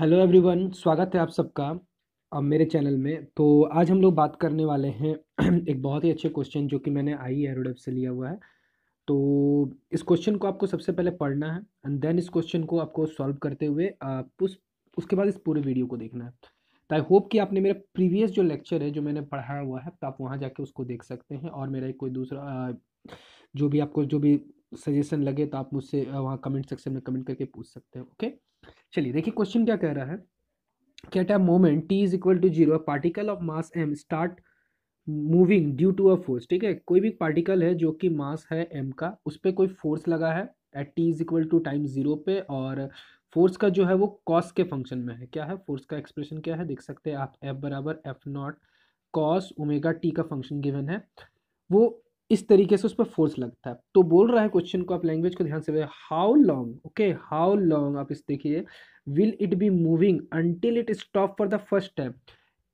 Hello everyone स्वागत है आप सबका अब मेरे चैनल में तो आज हम लोग बात करने वाले हैं एक बहुत ही अच्छे क्वेश्चन जो कि मैंने आई एरोडेप से लिया हुआ है तो इस क्वेश्चन को आपको सबसे पहले पढ़ना है एंड देन इस क्वेश्चन को आपको सॉल्व करते हुए उस उसके बाद इस पूरे वीडियो को देखना है तो आई होप कि आपने मेरा प्रीवियस जो लेक्चर है जो मैंने पढ़ाया हुआ है तो आप वहाँ जाके उसको देख सकते हैं और मेरा कोई दूसरा जो भी आपको जो भी सजेशन लगे तो आप मुझसे वहाँ कमेंट सेक्शन में कमेंट करके पूछ सकते हैं ओके चलिए देखिए क्वेश्चन क्या कह रहा है at a moment T is equal to zero particle of mass M start moving due to a force ठीक है कोई भी पार्टिकल है जो कि मास है एम का उस पर कोई फोर्स लगा है at T is equal to time zero पे और फोर्स का जो है वो कॉस के फंक्शन में है क्या है फोर्स का एक्सप्रेशन क्या है देख सकते हैं आप एफ बराबर F not cos omega T का फंक्शन गिवन है वो इस तरीके से उस पर फोर्स लगता है तो बोल रहा है क्वेश्चन को आप लैंग्वेज को ध्यान से how long okay how long आप इस देखिए will it be moving until it stop for the first time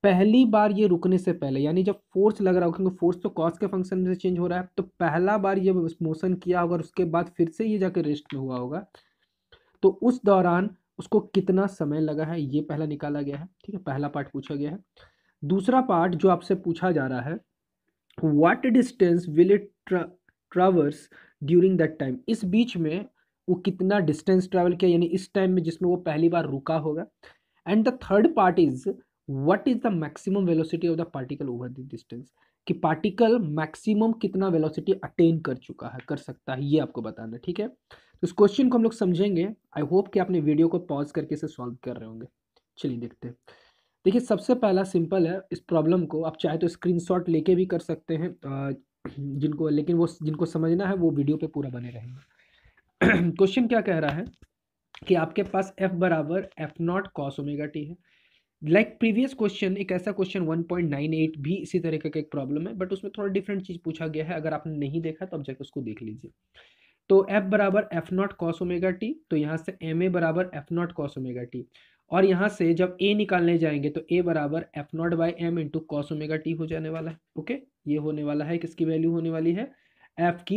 पहली बार ये रुकने से पहले यानी जब फोर्स लग रहा हो क्योंकि फोर्स तो कॉज के फंक्शन में से चेंज हो रहा है तो पहला बार ये मोशन किया होगा और उसके बाद फिर से ये जाकर रेस्ट में हुआ होगा तो उस दौरान उसको कितना समय लगा है ये पहला निकाला गया है ठीक है पहला पार्ट पूछा गया है दूसरा पार्ट जो आपसे पूछा जा रहा है what distance will it traverse during that time इस बीच में वो कितना डिस्टेंस ट्रैवल किया यानी इस टाइम में जिसमें वो पहली बार रुका होगा and the third part is what is the maximum velocity of the particle over the distance कि पार्टिकल मैक्सिमम कितना वेलोसिटी अटेन कर चुका है कर सकता है ये आपको बताना ठीक है तो इस क्वेश्चन को हम लोग समझेंगे आई होप कि आपने वीडियो को पॉज करके इसे सॉल्व कर रहे होंगे चलिए देखते हैं देखिए सबसे पहला सिंपल है इस प्रॉब्लम को आप चाहे तो स्क्रीनशॉट लेके भी कर सकते हैं जिनको लेकिन वो जिनको समझना है वो वीडियो पे पूरा बने रहेंगे क्वेश्चन क्या कह रहा है कि आपके पास f बराबर F not cos omega T है लाइक प्रीवियस क्वेश्चन एक ऐसा क्वेश्चन 1.98 भी इसी तरीके का एक प्रॉब्लम है बट उसमें थोड़ा डिफरेंट चीज़ पूछा गया है अगर आपने नहीं देखा तो अब जाकर उसको देख लीजिए तो f बराबर F not cos omega T तो यहाँ से एम ए बराबर F not cos omega T और यहाँ से जब ए निकालने जाएंगे तो ए बराबर F naught by M into cos omega T हो जाने वाला है ओके ये होने वाला है किसकी वैल्यू होने वाली है एफ की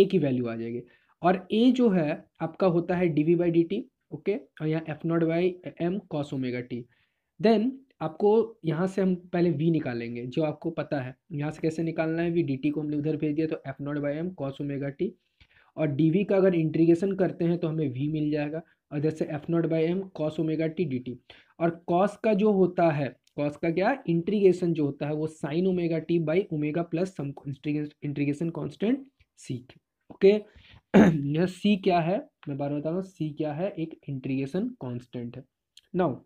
ए की वैल्यू आ जाएगी और ए जो है आपका होता है D V by D T okay और यहाँ F naught by M cos omega T then आपको यहाँ से हम पहले वी निकालेंगे जो आपको पता है यहाँ से कैसे निकालना है वी डी टी को हमने उधर भेज दिया तो F naught by M cos omega T और डी का अगर इंट्रीगेशन करते हैं तो हमें वी मिल जाएगा और जैसे F naught by M cos omega T D T और कॉस का जो होता है कॉस का क्या इंट्रीगेशन जो होता है वो sine omega T by omega plus some integration constant C okay C क्या है मैं बार बता रहा हूँ सी क्या है एक इंट्रीगेशन कॉन्स्टेंट है नाउ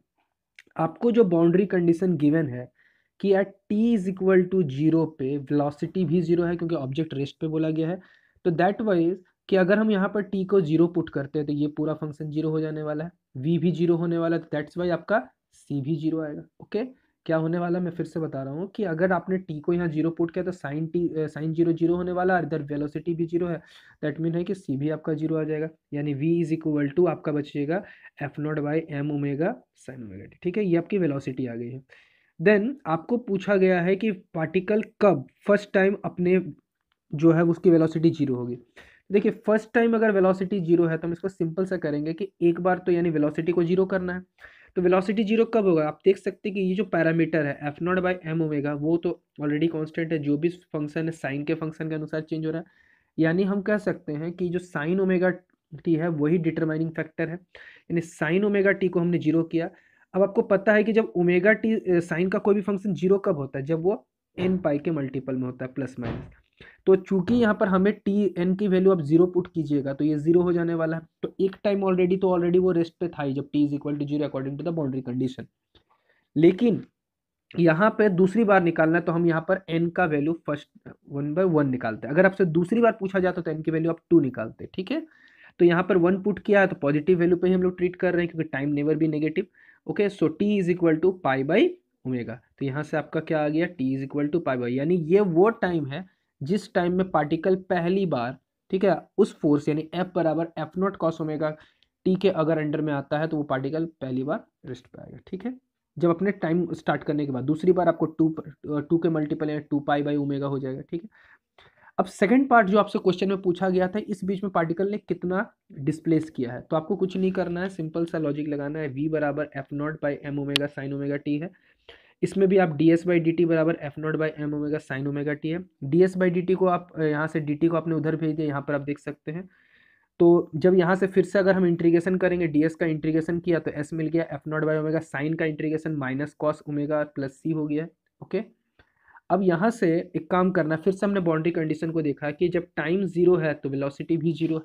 आपको जो बाउंड्री कंडीशन गिवन है कि at T is equal to zero पे वेलोसिटी भी जीरो है क्योंकि ऑब्जेक्ट रेस्ट पे बोला गया है तो दैट वाइज कि अगर हम यहाँ पर टी को जीरो पुट करते हैं तो ये पूरा फंक्शन जीरो हो जाने वाला है वी भी जीरो होने वाला है तो दैट्स वाई आपका सी भी जीरो आएगा ओके क्या होने वाला मैं फिर से बता रहा हूँ कि अगर आपने टी को यहाँ जीरो पुट किया तो sine T sine zero zero होने वाला और इधर वेलोसिटी भी जीरो है दैट मीन है कि सी भी आपका जीरो आ जाएगा यानी वी इज इक्वल टू आपका बचिएगा F naught by M omega sine omega T ठीक है ये आपकी वेलोसिटी आ गई है देन आपको पूछा गया है कि पार्टिकल कब फर्स्ट टाइम अपने जो है उसकी वेलोसिटी जीरो होगी देखिए फर्स्ट टाइम अगर वेलोसिटी जीरो है तो हम इसको सिंपल सा करेंगे कि एक बार तो यानी वेलोसिटी को जीरो करना है तो वेलोसिटी जीरो कब होगा आप देख सकते हैं कि ये जो पैरामीटर है F naught by M omega वो तो ऑलरेडी कांस्टेंट है जो भी फंक्शन है साइन के फंक्शन के अनुसार चेंज हो रहा है यानी हम कह सकते हैं कि जो साइन ओमेगा टी है वही डिटरमाइनिंग फैक्टर है यानी साइन ओमेगा टी को हमने जीरो किया अब आपको पता है कि जब ओमेगा टी साइन का कोई भी फंक्शन जीरो कब होता है जब वो एन पाई के मल्टीपल में होता है प्लस माइनस तो चूंकि हाँ। यहाँ पर हमें टी एन की वैल्यू आप जीरो पुट कीजिएगा तो ये जीरो हो जाने वाला है तो एक टाइम ऑलरेडी तो ऑलरेडी वो रेस्ट पे था ही जब T is equal to zero according to the boundary condition लेकिन यहाँ पे दूसरी बार निकालना है तो हम यहाँ पर एन का value first one by one निकालते हैं अगर आपसे दूसरी बार पूछा जाता तो एन की वैल्यू आप टू निकालते ठीक है तो यहाँ पर वन पुट किया है तो पॉजिटिव वैल्यू पे ही हम लोग ट्रीट कर रहे हैं क्योंकि टाइम नेवर भी negative okay so T is equal to pi by omega तो यहाँ से आपका क्या आ गया T is equal to pi by यानी ये वो टाइम है जिस टाइम में पार्टिकल पहली बार ठीक है उस फोर्स यानी एफ बराबर F not cos omega T के अगर अंडर में आता है तो वो पार्टिकल पहली बार रिस्ट पे आएगा ठीक है जब अपने टाइम स्टार्ट करने के बाद दूसरी बार आपको टू टू के मल्टीपल या टू पाई बाई ओमेगा हो जाएगा ठीक है अब सेकंड पार्ट जो आपसे क्वेश्चन में पूछा गया था इस बीच में पार्टिकल ने कितना डिस्प्लेस किया है तो आपको कुछ नहीं करना है सिंपल सा लॉजिक लगाना है वी बराबर F naught by M omega sine omega T है इसमें भी आप D S by D T बराबर F naught by M omega sine omega T है D S by D T को आप यहाँ से डी टी को आपने उधर भेज दिया यहाँ पर आप देख सकते हैं तो जब यहाँ से फिर से अगर हम इंट्रीगेशन करेंगे डी एस का इंट्रीगेशन किया तो एस मिल गया F naught by omega sine का integration minus cos omega plus C हो गया ओके अब यहाँ से एक काम करना फिर से हमने बाउंड्री कंडीशन को देखा कि जब टाइम जीरो है तो वेलोसिटी भी जीरो है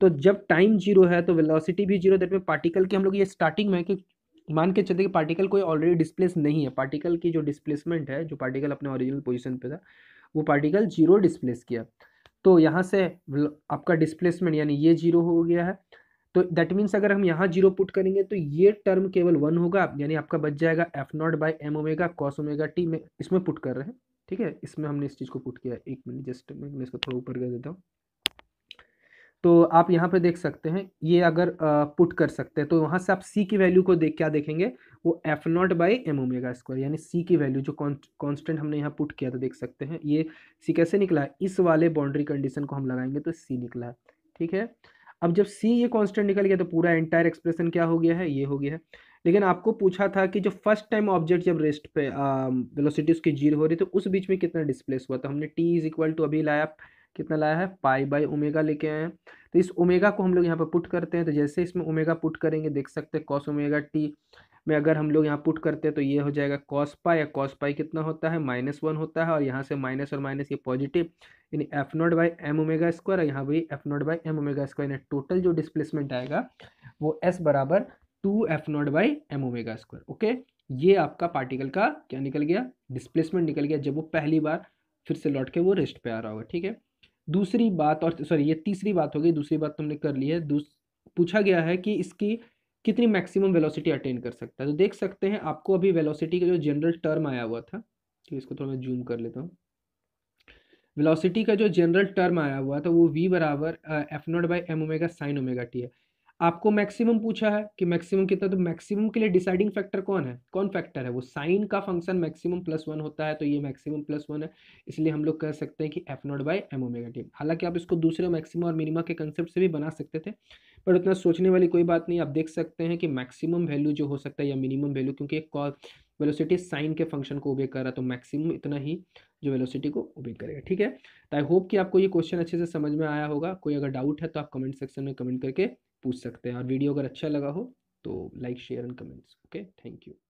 तो जब टाइम जीरो है तो वेलोसिटी भी जीरो दैट में पार्टिकल की हम लोग ये स्टार्टिंग में कि मान के चलते कि पार्टिकल कोई ऑलरेडी डिस्प्लेस नहीं है पार्टिकल की जो डिस्प्लेसमेंट है जो पार्टिकल अपने ओरिजिनल पोजिशन पर था वो पार्टिकल जीरो डिस्प्लेस किया तो यहाँ से आपका डिस्प्लेसमेंट यानी ये जीरो हो गया है तो दैट मीन्स अगर हम यहाँ जीरो पुट करेंगे तो ये टर्म केवल वन होगा यानी आपका बच जाएगा F naught by M omega cos omega T में इसमें पुट कर रहे हैं ठीक है इसमें हमने इस चीज़ को पुट किया एक मिनट जस्ट मैं इसको थोड़ा ऊपर कर देता हूँ तो आप यहाँ पे देख सकते हैं ये अगर पुट कर सकते हैं तो वहाँ से आप सी की वैल्यू को देख क्या देखेंगे वो F naught by M omega square यानी सी की वैल्यू जो कांस्टेंट हमने यहाँ पुट किया था देख सकते हैं ये सी कैसे निकला है इस वाले बाउंड्री कंडीशन को हम लगाएंगे तो सी निकला है ठीक है अब जब सी ये कांस्टेंट निकल गया तो पूरा एंटायर एक्सप्रेशन क्या हो गया है ये हो गया है लेकिन आपको पूछा था कि जो फर्स्ट टाइम ऑब्जेक्ट जब रेस्ट पे वेलोसिटी उसकी जीरो हो रही तो उस बीच में कितना डिस्प्लेस हुआ था तो हमने टी इज इक्वल टू अभी लाया कितना लाया है पाई बाई ओमेगा लेके आए हैं तो इस ओमेगा को हम लोग यहाँ पर पुट करते हैं तो जैसे इसमें ओमेगा पुट करेंगे देख सकते हैं कॉस ओमेगा टी में अगर हम लोग यहाँ पुट करते हैं तो ये हो जाएगा कॉस पाई या कॉस पाई कितना होता है माइनस वन होता है और यहाँ से माइनस और माइनस ये पॉजिटिव यानी F naught by M omega square और यहाँ भी F naught by M omega square यानी टोटल जो डिस्प्लेसमेंट आएगा वो एस बराबर two F naught by M omega square okay ये आपका पार्टिकल का क्या निकल गया डिस्प्लेसमेंट निकल गया जब वो पहली बार फिर से लौट के वो रेस्ट पे आ रहा होगा ठीक है दूसरी बात और सॉरी ये तीसरी बात हो गई दूसरी बात तुमने कर ली है पूछा गया है कि इसकी कितनी मैक्सिमम वेलोसिटी अटेन कर सकता है तो देख सकते हैं आपको अभी वेलोसिटी का जो जनरल टर्म आया हुआ था तो इसको थोड़ा मैं जूम कर लेता हूँ वेलोसिटी का जो जनरल टर्म आया हुआ था वो वी बराबर F naught by M omega sine omega T है आपको मैक्सिमम पूछा है कि मैक्सिमम कितना तो मैक्सिमम के लिए डिसाइडिंग फैक्टर कौन है कौन फैक्टर है वो साइन का फंक्शन मैक्सिमम प्लस वन होता है तो ये मैक्सिमम प्लस वन है इसलिए हम लोग कह सकते हैं कि F naught by M omega T हालांकि आप इसको दूसरे मैक्सिमम और मिनिमा के कंसेप्ट से भी बना सकते थे पर उतना सोचने वाली कोई बात नहीं आप देख सकते हैं कि मैक्सिमम वैल्यू जो हो सकता है या मिनिमम वैल्यू क्योंकि एक वेलोसिटी साइन के फंक्शन को ओबे कर रहा है तो मैक्सिमम इतना ही जो वेलोसिटी को ओबे करेगा ठीक है तो आई होप कि आपको ये क्वेश्चन अच्छे से समझ में आया होगा कोई अगर डाउट है तो आप कमेंट सेक्शन में कमेंट करके पूछ सकते हैं और वीडियो अगर अच्छा लगा हो तो like share and comments okay thank you